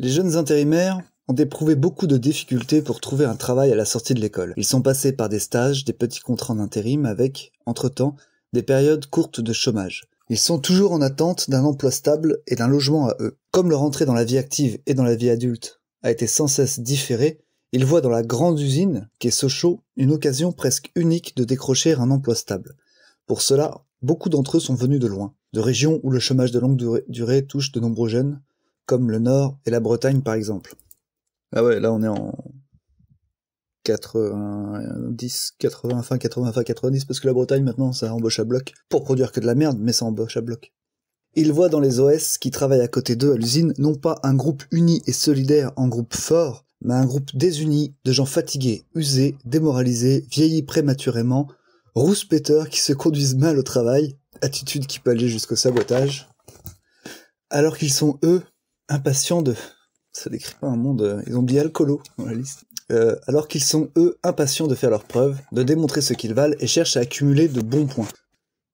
Les jeunes intérimaires ont éprouvé beaucoup de difficultés pour trouver un travail à la sortie de l'école. Ils sont passés par des stages, des petits contrats d'intérim avec, entre-temps, des périodes courtes de chômage. Ils sont toujours en attente d'un emploi stable et d'un logement à eux. Comme leur entrée dans la vie active et dans la vie adulte a été sans cesse différée, ils voient dans la grande usine, qu'est Sochaux, une occasion presque unique de décrocher un emploi stable. Pour cela, beaucoup d'entre eux sont venus de loin, de régions où le chômage de longue durée touche de nombreux jeunes, comme le Nord et la Bretagne par exemple. Ah ouais, là on est en 90, 80, fin 80, fin 90, parce que la Bretagne maintenant ça embauche à bloc, pour produire que de la merde, mais ça embauche à bloc. Ils voient dans les OS qui travaillent à côté d'eux à l'usine non pas un groupe uni et solidaire en groupe fort, mais un groupe désuni de gens fatigués, usés, démoralisés, vieillis prématurément, rouspéteurs qui se conduisent mal au travail, attitude qui peut aller jusqu'au sabotage, alors qu'ils sont eux impatients de... Ça décrit pas un monde... Euh, ils ont bien alcoolo dans la liste. Euh, alors qu'ils sont, eux, impatients de faire leurs preuves, de démontrer ce qu'ils valent et cherchent à accumuler de bons points.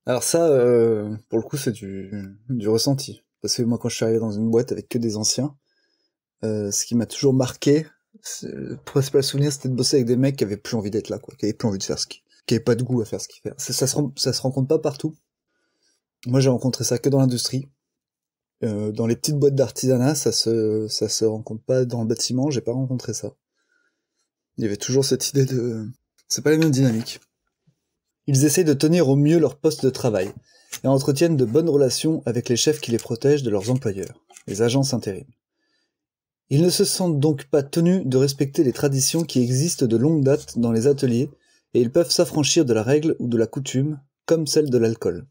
Alors ça, euh, pour le coup, c'est du, ressenti. Parce que moi, quand je suis arrivé dans une boîte avec que des anciens, ce qui m'a toujours marqué, le principal souvenir, c'était de bosser avec des mecs qui avaient plus envie d'être là, quoi, qui avaient plus envie de faire ce qui, qui avaient pas de goût à faire ce qu'ils font. Ça, ça se rencontre pas partout. Moi, j'ai rencontré ça que dans l'industrie. Euh, dans les petites boîtes d'artisanat, ça se, ça se rencontre pas dans le bâtiment, j'ai pas rencontré ça. Il y avait toujours cette idée de... C'est pas la même dynamique. Ils essayent de tenir au mieux leur poste de travail et entretiennent de bonnes relations avec les chefs qui les protègent de leurs employeurs, les agences intérim. Ils ne se sentent donc pas tenus de respecter les traditions qui existent de longue date dans les ateliers et ils peuvent s'affranchir de la règle ou de la coutume, comme celle de l'alcool.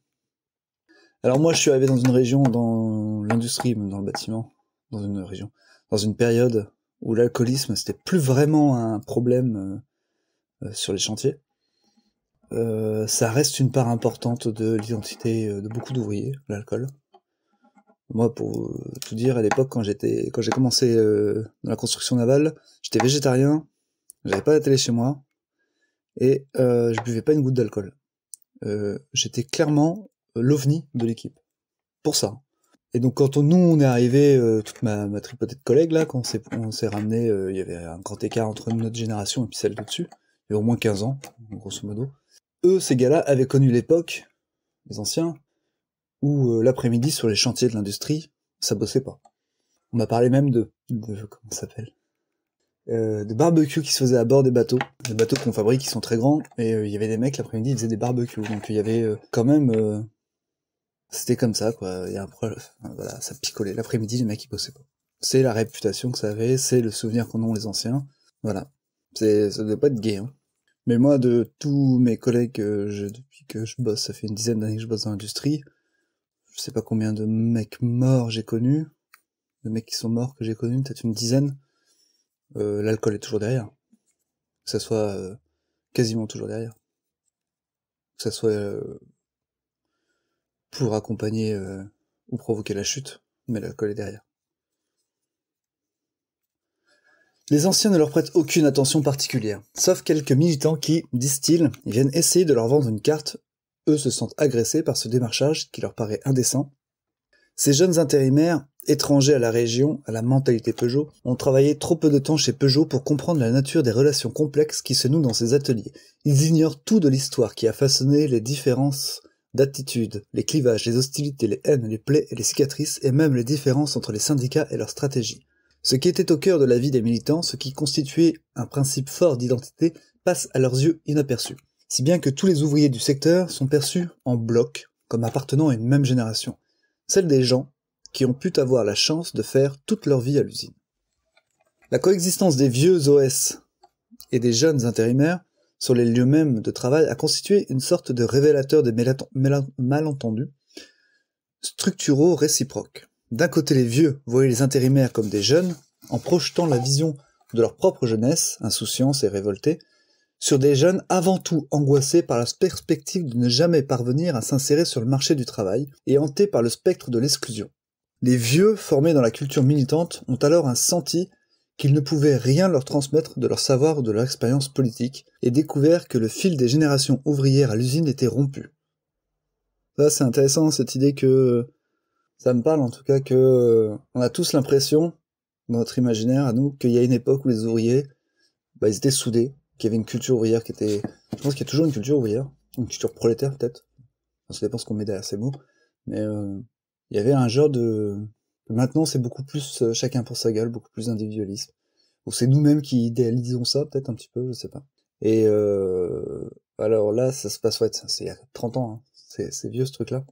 Alors moi, je suis arrivé dans une région, dans l'industrie, dans le bâtiment, dans une région, dans une période où l'alcoolisme, c'était plus vraiment un problème euh, euh, sur les chantiers. Euh, ça reste une part importante de l'identité de beaucoup d'ouvriers, l'alcool. Moi, pour tout dire, à l'époque, quand j'étais, quand j'ai commencé dans la construction navale, j'étais végétarien, j'avais pas la télé chez moi, et je buvais pas une goutte d'alcool. j'étais clairement l'ovni de l'équipe. Pour ça. Et donc quand on, nous on est arrivé, euh, toute ma, ma tripotée de collègues là, quand on s'est ramené, euh, il y avait un grand écart entre notre génération et puis celle de dessus, il y au moins 15 ans, grosso modo. Eux, ces gars-là, avaient connu l'époque, les anciens, où euh, l'après-midi sur les chantiers de l'industrie, ça bossait pas. On m'a parlé même de, de comment ça s'appelle de barbecues qui se faisaient à bord des bateaux, des bateaux qu'on fabrique qui sont très grands, et il y avait des mecs l'après-midi ils faisaient des barbecues, donc il y avait quand même c'était comme ça, quoi. Il y a un problème. Voilà, ça picolait. L'après-midi, les mecs, ils bossaient pas. C'est la réputation que ça avait, c'est le souvenir qu'on ont les anciens. Voilà. C'est, ça doit pas être gay, hein. Mais moi, de tous mes collègues, je, depuis que je bosse, ça fait une dizaine d'années que je bosse dans l'industrie, je sais pas combien de mecs morts j'ai connus, de mecs qui sont morts que j'ai connus, peut-être une dizaine, euh, l'alcool est toujours derrière. Que ça soit euh, quasiment toujours derrière. Que ça soit euh, pour accompagner euh, ou provoquer la chute, mais l'alcool est derrière. Les anciens ne leur prêtent aucune attention particulière, sauf quelques militants qui, disent-ils, viennent essayer de leur vendre une carte, eux se sentent agressés par ce démarchage qui leur paraît indécent. Ces jeunes intérimaires, étrangers à la région, à la mentalité Peugeot, ont travaillé trop peu de temps chez Peugeot pour comprendre la nature des relations complexes qui se nouent dans ces ateliers. Ils ignorent tout de l'histoire qui a façonné les différences d'attitude, les clivages, les hostilités, les haines, les plaies et les cicatrices, et même les différences entre les syndicats et leurs stratégies. Ce qui était au cœur de la vie des militants, ce qui constituait un principe fort d'identité, passe à leurs yeux inaperçu. Si bien que tous les ouvriers du secteur sont perçus en bloc, comme appartenant à une même génération, celle des gens qui ont pu avoir la chance de faire toute leur vie à l'usine. La coexistence des vieux OS et des jeunes intérimaires sur les lieux mêmes de travail a constitué une sorte de révélateur des malentendus structuraux réciproques. D'un côté, les vieux voyaient les intérimaires comme des jeunes, en projetant la vision de leur propre jeunesse, insouciance et révoltée, sur des jeunes avant tout angoissés par la perspective de ne jamais parvenir à s'insérer sur le marché du travail et hantés par le spectre de l'exclusion. Les vieux formés dans la culture militante ont alors un senti qu'ils ne pouvaient rien leur transmettre de leur savoir ou de leur expérience politique, et découvert que le fil des générations ouvrières à l'usine était rompu. Ça, c'est intéressant, cette idée que, ça me parle en tout cas que, on a tous l'impression, dans notre imaginaire à nous, qu'il y a une époque où les ouvriers, bah, ils étaient soudés, qu'il y avait une culture ouvrière qui était, je pense qu'il y a toujours une culture ouvrière, une culture prolétaire peut-être. Ça dépend ce qu'on met derrière ces mots. Mais, euh, il y avait un genre de, Maintenant, c'est beaucoup plus euh, chacun pour sa gueule, beaucoup plus individualisme. Ou c'est nous-mêmes qui idéalisons ça, peut-être un petit peu, je sais pas. Et euh, alors là, ça se passe, ouais, c'est il y a 30 ans, hein. c'est vieux ce truc-là.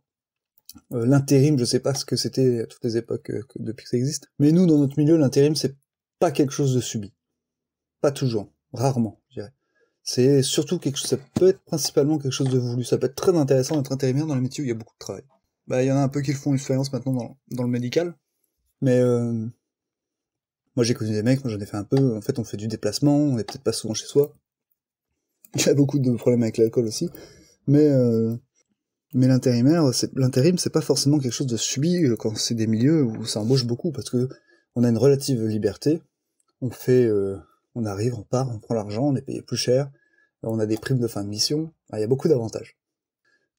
Euh, l'intérim, je sais pas ce que c'était à toutes les époques euh, depuis que ça existe. Mais nous, dans notre milieu, l'intérim, c'est pas quelque chose de subi. Pas toujours, rarement, je dirais. C'est surtout quelque chose, ça peut être principalement quelque chose de voulu. Ça peut être très intéressant d'être intérimaire dans le métier où il y a beaucoup de travail bah, y en a un peu qui le font une expérience maintenant dans, dans, le médical. Mais euh, moi j'ai connu des mecs, moi j'en ai fait un peu. En fait, on fait du déplacement, on n'est peut-être pas souvent chez soi. Il y a beaucoup de problèmes avec l'alcool aussi. Mais euh, mais l'intérimaire, c'est l'intérim, c'est pas forcément quelque chose de subi euh, quand c'est des milieux où ça embauche beaucoup parce que on a une relative liberté. On fait, on arrive, on part, on prend l'argent, on est payé plus cher, on a des primes de fin de mission. Ah, il y a beaucoup d'avantages.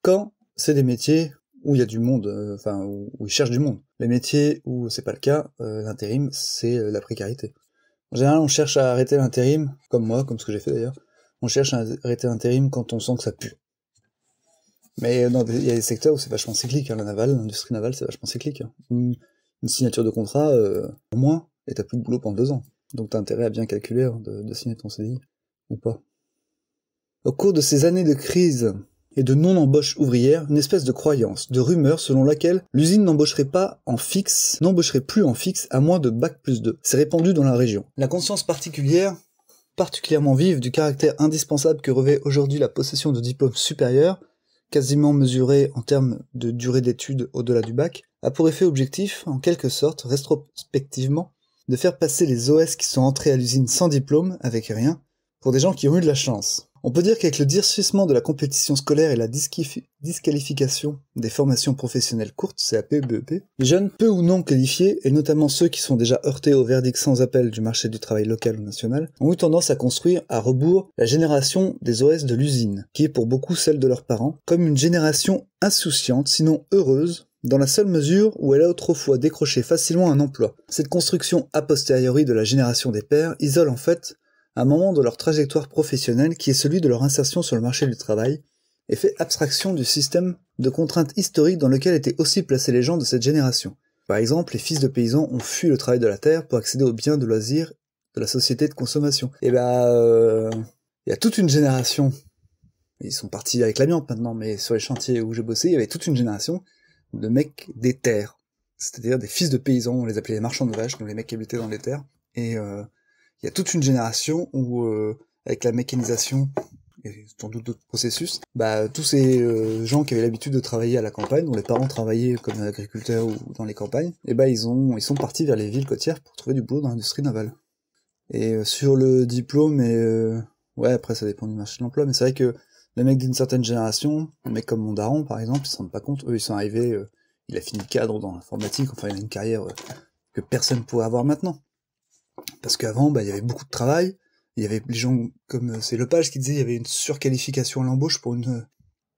Quand c'est des métiers où il y a du monde, euh, enfin où, ils du monde. Les métiers où c'est pas le cas, euh, l'intérim, c'est euh, la précarité. En général, on cherche à arrêter l'intérim, comme moi, comme ce que j'ai fait d'ailleurs. On cherche à arrêter l'intérim quand on sent que ça pue. Mais il y a des secteurs où c'est vachement cyclique. Hein, la navale, l'industrie navale, c'est vachement cyclique. Hein. Une, signature de contrat, euh, au moins, et t'as plus de boulot pendant deux ans. Donc t'as intérêt à bien calculer hein, de, de signer ton CDI ou pas. Au cours de ces années de crise, et de non-embauche ouvrière, une espèce de croyance, de rumeur selon laquelle l'usine n'embaucherait pas en fixe, n'embaucherait plus en fixe à moins de bac plus 2. C'est répandu dans la région. La conscience particulière particulièrement vive du caractère indispensable que revêt aujourd'hui la possession de diplômes supérieurs, quasiment mesurée en termes de durée d'études au-delà du bac, a pour effet objectif, en quelque sorte, rétrospectivement, de faire passer les OS qui sont entrés à l'usine sans diplôme, avec rien, pour des gens qui ont eu de la chance. On peut dire qu'avec le durcissement de la compétition scolaire et la disqualification des formations professionnelles courtes, CAP, e e les jeunes peu ou non qualifiés, et notamment ceux qui sont déjà heurtés au verdict sans appel du marché du travail local ou national, ont eu tendance à construire à rebours la génération des OS de l'usine, qui est pour beaucoup celle de leurs parents, comme une génération insouciante, sinon heureuse, dans la seule mesure où elle a autrefois décroché facilement un emploi. Cette construction a posteriori de la génération des pères isole en fait un moment de leur trajectoire professionnelle qui est celui de leur insertion sur le marché du travail, et fait abstraction du système de contraintes historiques dans lequel étaient aussi placés les gens de cette génération. Par exemple, les fils de paysans ont fui le travail de la terre pour accéder aux biens de loisirs de la société de consommation. Et eh ben, euh, il y a toute une génération. Ils sont partis avec l'amiante maintenant, mais sur les chantiers où j'ai bossé, il y avait toute une génération de mecs des terres, c'est-à-dire des fils de paysans. On les appelait les marchands de vaches, donc les mecs qui habitaient dans les terres. Et euh, il y a toute une génération où, euh, avec la mécanisation et sans doute d'autres processus, bah, tous ces euh, gens qui avaient l'habitude de travailler à la campagne, dont les parents travaillaient comme agriculteurs ou dans les campagnes, et eh bah, ils, ont, ils sont partis vers les villes côtières pour trouver du boulot dans l'industrie navale. Et euh, sur le diplôme, et, ouais, après ça dépend du marché de l'emploi, mais c'est vrai que les mecs d'une certaine génération, les mecs comme mon daron par exemple, ils se rendent pas compte, eux ils sont arrivés, il a fini le cadre dans l'informatique, enfin il a une carrière que personne ne pourrait avoir maintenant. Parce qu'avant, bah, il y avait beaucoup de travail. Il y avait des gens, comme euh, c'est Lepage qui disait, il y avait une surqualification à l'embauche pour une. Euh,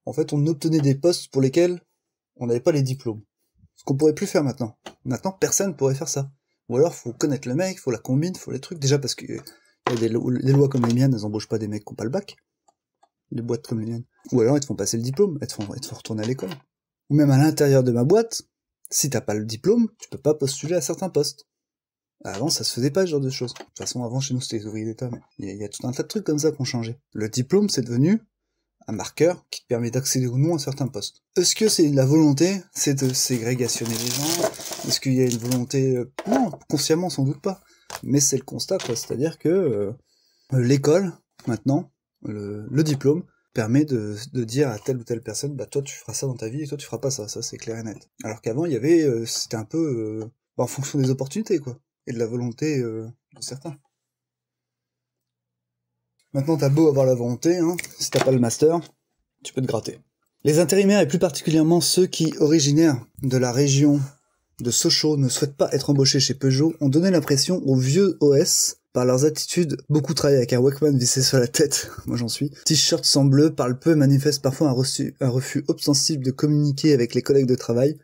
en fait, on obtenait des postes pour lesquels on n'avait pas les diplômes. Ce qu'on pourrait plus faire maintenant. Maintenant, personne pourrait faire ça. Ou alors, faut connaître le mec, faut la combine, faut les trucs. Déjà parce que les lois comme les miennes, elles embauchent pas des mecs qui n'ont pas le bac. Les boîtes comme les miennes. Ou alors, ils te font passer le diplôme, elles te font, font retourner à l'école. Ou même à l'intérieur de ma boîte, si t'as pas le diplôme, tu peux pas postuler à certains postes. Bah, avant, ça se faisait pas ce genre de choses. De toute façon, avant, chez nous, c'était les ouvriers d'État, mais il y, a tout un tas de trucs comme ça qui ont changé. Le diplôme, c'est devenu un marqueur qui te permet d'accéder ou non à certains postes. Est-ce que c'est la volonté, c'est de ségrégationner les gens Est-ce qu'il y a une volonté euh, Non, consciemment, sans doute pas. Mais c'est le constat, quoi. C'est-à-dire que euh, l'école, maintenant, le, diplôme, permet de, de, dire à telle ou telle personne, bah toi tu feras ça dans ta vie et toi tu feras pas ça, ça c'est clair et net. Alors qu'avant il y avait, euh, c'était un peu bah, en fonction des opportunités quoi et de la volonté euh, de certains. Maintenant, t'as beau avoir la volonté, hein, si t'as pas le master, tu peux te gratter. Les intérimaires, et plus particulièrement ceux qui, originaires de la région de Sochaux, ne souhaitent pas être embauchés chez Peugeot, ont donné l'impression aux vieux OS, par leurs attitudes, beaucoup travaillent avec un Walkman vissé sur la tête, moi j'en suis, t-shirt sans bleu, parle peu et parfois un, reçu, un refus ostensible de communiquer avec les collègues de travail,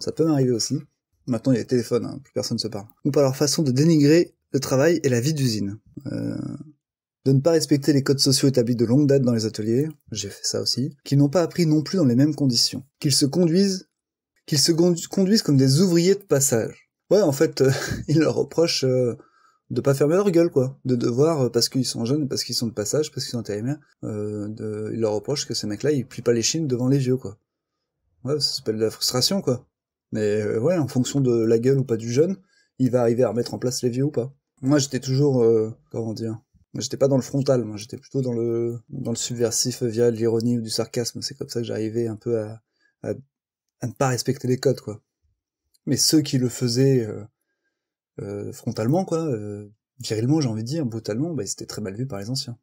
ça peut m'arriver aussi, Maintenant, il y a les téléphones, hein, plus personne ne se parle. Ou par leur façon de dénigrer le travail et la vie d'usine. Euh, de ne pas respecter les codes sociaux établis de longue date dans les ateliers, j'ai fait ça aussi, qu'ils n'ont pas appris non plus dans les mêmes conditions. Qu'ils se conduisent, qu'ils se conduisent comme des ouvriers de passage. Ouais, en fait, euh, ils leur reprochent euh, de pas fermer leur gueule, quoi. De devoir, parce qu'ils sont jeunes, parce qu'ils sont de passage, parce qu'ils sont intérimaires, euh, ils leur reprochent que ces mecs-là, ils plient pas les chines devant les vieux, quoi. Ouais, ça s'appelle de la frustration, quoi. Mais euh, ouais, en fonction de la gueule ou pas du jeune, il va arriver à remettre en place les vieux ou pas. Moi, j'étais toujours, euh, comment dire, j'étais pas dans le frontal, moi j'étais plutôt dans le dans le subversif via l'ironie ou du sarcasme. C'est comme ça que j'arrivais un peu à, à, ne pas respecter les codes, quoi. Mais ceux qui le faisaient euh, frontalement, quoi, virilement, j'ai envie de dire, brutalement, bah, ils très mal vu par les anciens.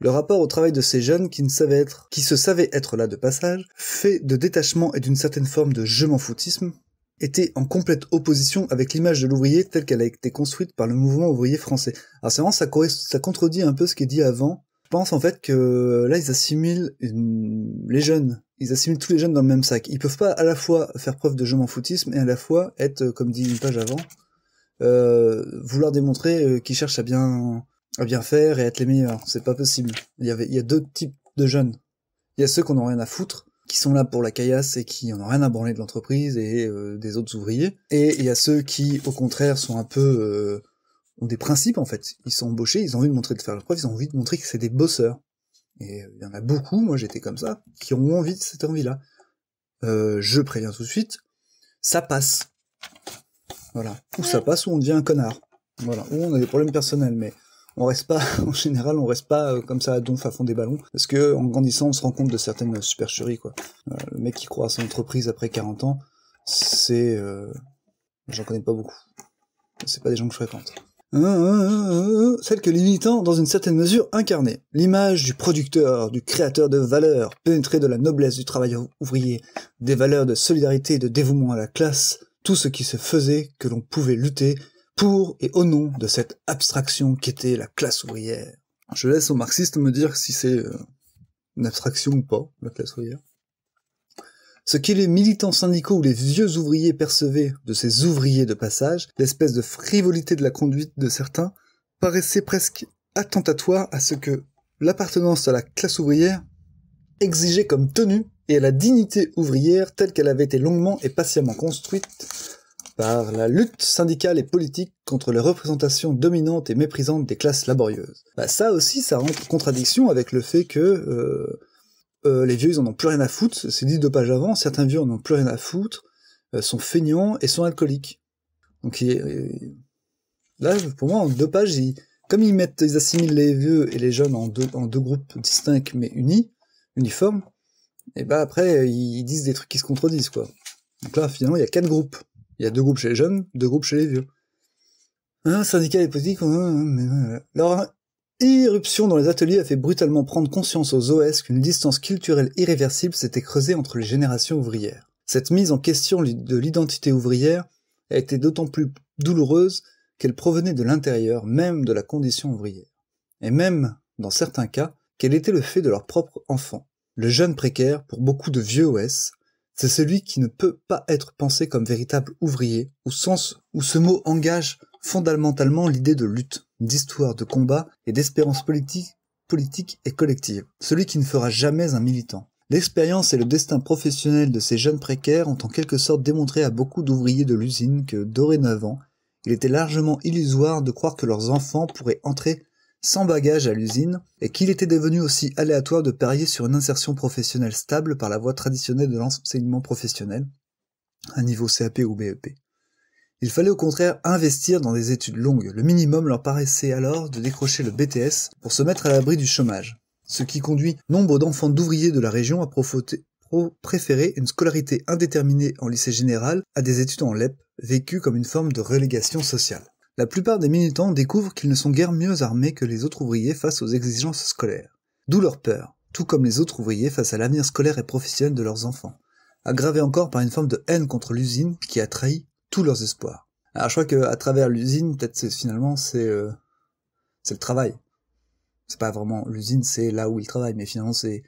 Le rapport au travail de ces jeunes qui ne savaient être, qui se savaient être là de passage, fait de détachement et d'une certaine forme de je m'en foutisme, était en complète opposition avec l'image de l'ouvrier telle qu'elle a été construite par le mouvement ouvrier français. Alors c'est vraiment, ça, ça contredit un peu ce qui est dit avant. Je pense en fait que là ils assimilent les jeunes, ils assimilent tous les jeunes dans le même sac. Ils peuvent pas à la fois faire preuve de je m'en foutisme et à la fois être, comme dit une page avant, euh, vouloir démontrer euh, qu'ils cherchent à bien à bien faire et être les meilleurs. C'est pas possible. Il y, avait, il y a deux types de jeunes. Il y a ceux qu'on n'a rien à foutre, qui sont là pour la caillasse et qui n'ont rien à branler de l'entreprise et euh, des autres ouvriers. Et il y a ceux qui, au contraire, sont un peu... Euh, ont des principes, en fait. Ils sont embauchés, ils ont envie de montrer de faire leur preuve, ils ont envie de montrer que c'est des bosseurs. Et euh, il y en a beaucoup, moi j'étais comme ça, qui ont envie de cette envie-là. Euh, je préviens tout de suite, ça passe. Voilà. Ou ça passe, ou on devient un connard. Voilà. Ou on a des problèmes personnels, mais on reste pas, en général, on reste pas euh, comme ça à donf à fond des ballons, parce que en grandissant, on se rend compte de certaines supercheries, quoi. Euh, le mec qui croit à son entreprise après 40 ans, c'est, euh, j'en connais pas beaucoup. C'est pas des gens que je fréquente. celle que l'imitant, dans une certaine mesure, incarnait. L'image du producteur, du créateur de valeur, pénétré de la noblesse du travail ouvrier, des valeurs de solidarité et de dévouement à la classe, tout ce qui se faisait que l'on pouvait lutter pour et au nom de cette abstraction qu'était la classe ouvrière. Je laisse aux marxistes me dire si c'est euh, une abstraction ou pas, la classe ouvrière. Ce que les militants syndicaux ou les vieux ouvriers percevaient de ces ouvriers de passage, l'espèce de frivolité de la conduite de certains, paraissait presque attentatoire à ce que l'appartenance à la classe ouvrière exigeait comme tenue et à la dignité ouvrière telle qu'elle avait été longuement et patiemment construite par la lutte syndicale et politique contre les représentations dominantes et méprisantes des classes laborieuses. Bah, ça aussi, ça rentre en contradiction avec le fait que euh, euh, les vieux, ils en ont plus rien à foutre, c'est dit deux pages avant, certains vieux en ont plus rien à foutre, euh, sont feignants et sont alcooliques. Donc là, pour moi, en deux pages, comme ils mettent, ils assimilent les vieux et les jeunes en deux, en deux groupes distincts mais unis, uniformes, et bah après, ils disent des trucs qui se contredisent, quoi. Donc là, finalement, il y a quatre groupes. Il y a deux groupes chez les jeunes, deux groupes chez les vieux. Un syndicat positif Leur irruption dans les ateliers a fait brutalement prendre conscience aux OS qu'une distance culturelle irréversible s'était creusée entre les générations ouvrières. Cette mise en question de l'identité ouvrière a été d'autant plus douloureuse qu'elle provenait de l'intérieur même de la condition ouvrière, et même, dans certains cas, qu'elle était le fait de leur propre enfant. Le jeune précaire, pour beaucoup de vieux OS, c'est celui qui ne peut pas être pensé comme véritable ouvrier, au sens où ce mot engage fondamentalement l'idée de lutte, d'histoire, de combat et d'espérance politique, et collective, celui qui ne fera jamais un militant. L'expérience et le destin professionnel de ces jeunes précaires ont en quelque sorte démontré à beaucoup d'ouvriers de l'usine que, dorénavant, il était largement illusoire de croire que leurs enfants pourraient entrer sans bagage à l'usine, et qu'il était devenu aussi aléatoire de parier sur une insertion professionnelle stable par la voie traditionnelle de l'enseignement professionnel, à niveau CAP ou BEP. Il fallait au contraire investir dans des études longues, le minimum leur paraissait alors de décrocher le BTS pour se mettre à l'abri du chômage, ce qui conduit nombre d'enfants d'ouvriers de la région à préférer une scolarité indéterminée en lycée général à des études en LEP, vécues comme une forme de relégation sociale la plupart des militants découvrent qu'ils ne sont guère mieux armés que les autres ouvriers face aux exigences scolaires. D'où leur peur, tout comme les autres ouvriers face à l'avenir scolaire et professionnel de leurs enfants, aggravé encore par une forme de haine contre l'usine qui a trahi tous leurs espoirs. Alors je crois que à travers l'usine, peut-être finalement c'est euh, c'est le travail. C'est pas vraiment l'usine, c'est là où ils travaillent, mais finalement c'est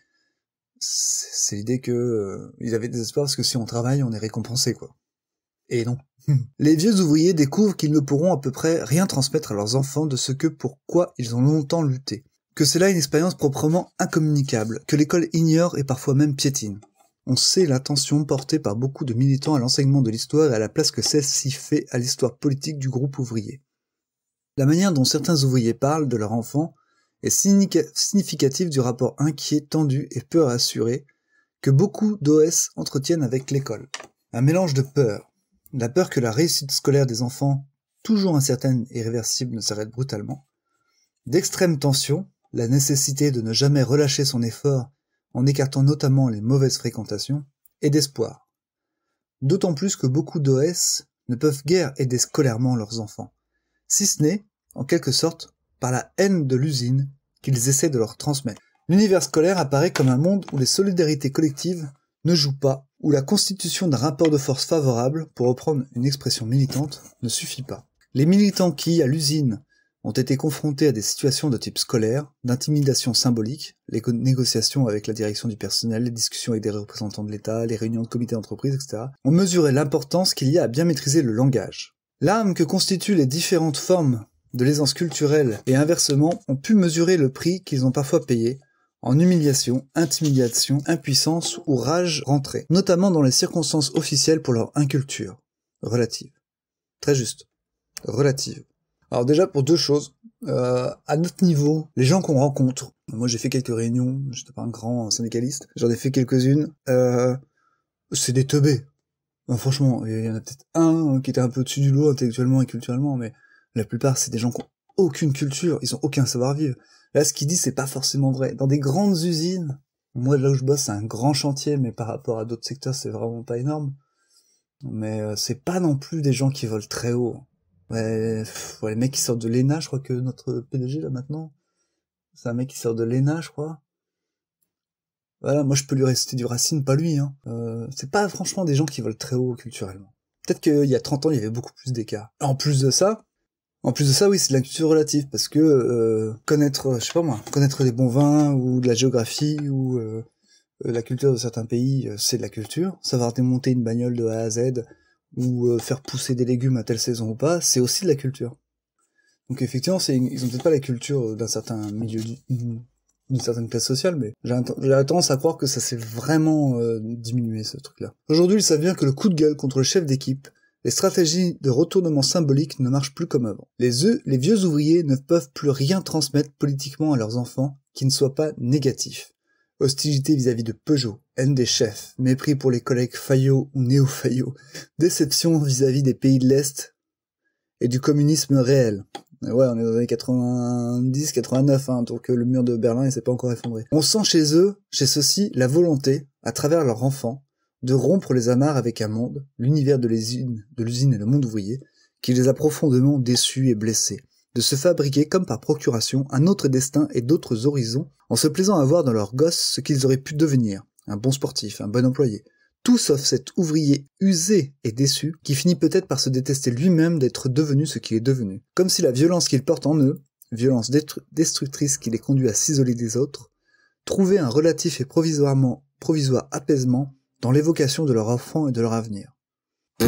c'est l'idée que euh, ils avaient des espoirs parce que si on travaille, on est récompensé quoi. Et non. Hmm. Les vieux ouvriers découvrent qu'ils ne pourront à peu près rien transmettre à leurs enfants de ce que pourquoi ils ont longtemps lutté, que c'est là une expérience proprement incommunicable, que l'école ignore et parfois même piétine. On sait l'attention portée par beaucoup de militants à l'enseignement de l'histoire et à la place que celle-ci fait à l'histoire politique du groupe ouvrier. La manière dont certains ouvriers parlent de leurs enfants est significative du rapport inquiet, tendu et peu rassuré que beaucoup d'OS entretiennent avec l'école. Un mélange de peur, la peur que la réussite scolaire des enfants, toujours incertaine et réversible, ne s'arrête brutalement, d'extrême tension, la nécessité de ne jamais relâcher son effort en écartant notamment les mauvaises fréquentations, et d'espoir. D'autant plus que beaucoup d'OS ne peuvent guère aider scolairement leurs enfants, si ce n'est, en quelque sorte, par la haine de l'usine qu'ils essaient de leur transmettre. L'univers scolaire apparaît comme un monde où les solidarités collectives ne jouent pas où la constitution d'un rapport de force favorable, pour reprendre une expression militante, ne suffit pas. Les militants qui, à l'usine, ont été confrontés à des situations de type scolaire, d'intimidation symbolique, les négociations avec la direction du personnel, les discussions avec des représentants de l'État, les réunions de comités d'entreprise, etc., ont mesuré l'importance qu'il y a à bien maîtriser le langage. L'âme que constituent les différentes formes de l'aisance culturelle et inversement ont pu mesurer le prix qu'ils ont parfois payé en humiliation, intimidation, impuissance ou rage rentrée, notamment dans les circonstances officielles pour leur inculture. Relative. Très juste. Relative. Alors déjà pour deux choses, euh, à notre niveau, les gens qu'on rencontre, moi j'ai fait quelques réunions, j'étais pas un grand syndicaliste, j'en ai fait quelques-unes, euh, c'est des teubés. franchement, il y en a peut-être un qui était un peu au-dessus du lot intellectuellement et culturellement, mais la plupart c'est des gens qui ont aucune culture, ils ont aucun savoir-vivre. Là, ce qu'il dit, c'est pas forcément vrai. Dans des grandes usines, moi là où je bosse, c'est un grand chantier, mais par rapport à d'autres secteurs, c'est vraiment pas énorme. Mais euh, c'est pas non plus des gens qui volent très haut. Ouais, les mecs qui sortent de l'ENA, je crois que notre PDG là maintenant, c'est un mec qui sort de l'ENA, je crois. Voilà, moi je peux lui rester du Racine, pas lui. Hein. Euh, c'est pas franchement des gens qui volent très haut culturellement. Peut-être qu'il y a 30 ans, il y avait beaucoup plus d'écart. En plus de ça, en plus de ça, oui, c'est de la culture relative parce que euh, connaître, je sais pas moi, connaître des bons vins ou de la géographie ou euh, euh, la culture de certains pays, c'est de la culture. Savoir démonter une bagnole de A à Z ou faire pousser des légumes à telle saison ou pas, c'est aussi de la culture. Donc effectivement, c'est ils ont peut-être pas la culture d'un certain milieu d'une certaine classe sociale, mais j'ai tendance à croire que ça s'est vraiment diminué ce truc-là. Aujourd'hui, il s'avère que le coup de gueule contre le chef d'équipe les stratégies de retournement symbolique ne marchent plus comme avant. Les, eux, les vieux ouvriers ne peuvent plus rien transmettre politiquement à leurs enfants qui ne soient pas négatif. Hostilité vis-à-vis de Peugeot, haine des chefs, mépris pour les collègues Fayot ou néo-Fayot, déception vis-à-vis des pays de l'Est et du communisme réel. Ouais, on est dans les 90, 89, hein, que euh, le mur de Berlin, il s'est pas encore effondré. On sent chez eux, chez ceux-ci, la volonté, à travers leurs enfants, de rompre les amarres avec un monde, l'univers de l'usine, de l'usine et le monde ouvrier, qui les a profondément déçus et blessés, de se fabriquer comme par procuration un autre destin et d'autres horizons, en se plaisant à voir dans leurs gosses ce qu'ils auraient pu devenir, un bon sportif, un bon employé, tout sauf cet ouvrier usé et déçu qui finit peut-être par se détester lui-même d'être devenu ce qu'il est devenu, comme si la violence qu'il porte en eux, violence destructrice qui les conduit à s'isoler des autres, trouvait un relatif et provisoirement provisoire apaisement dans l'évocation de leur enfant et de leur avenir. Mmh.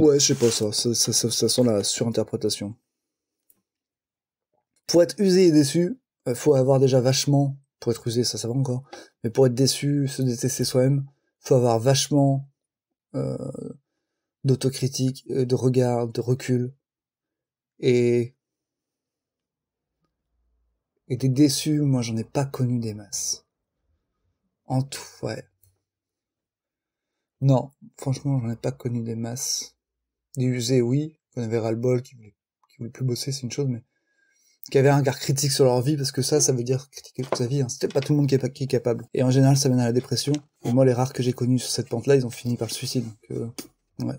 Ouais, je sais pas ça, ça, ça, ça, sent la surinterprétation. Pour être usé et déçu, euh, faut avoir déjà vachement, pour être usé, ça ça va encore, mais pour être déçu, se détester soi-même, faut avoir vachement euh, d'autocritique, euh, de regard, de recul, et et des déçus, moi j'en ai pas connu des masses. En tout, ouais. Non, franchement, j'en ai pas connu des masses. Des usés, oui, qu'on avait ras-le-bol, qui voulait plus bosser, c'est une chose, mais qui avaient un regard critique sur leur vie, parce que ça, ça veut dire critiquer toute sa vie. Hein. C'était pas tout le monde qui est, capable. Et en général, ça mène à la dépression. Et moi, les rares que j'ai connus sur cette pente-là, ils ont fini par le suicide. Donc, euh, ouais.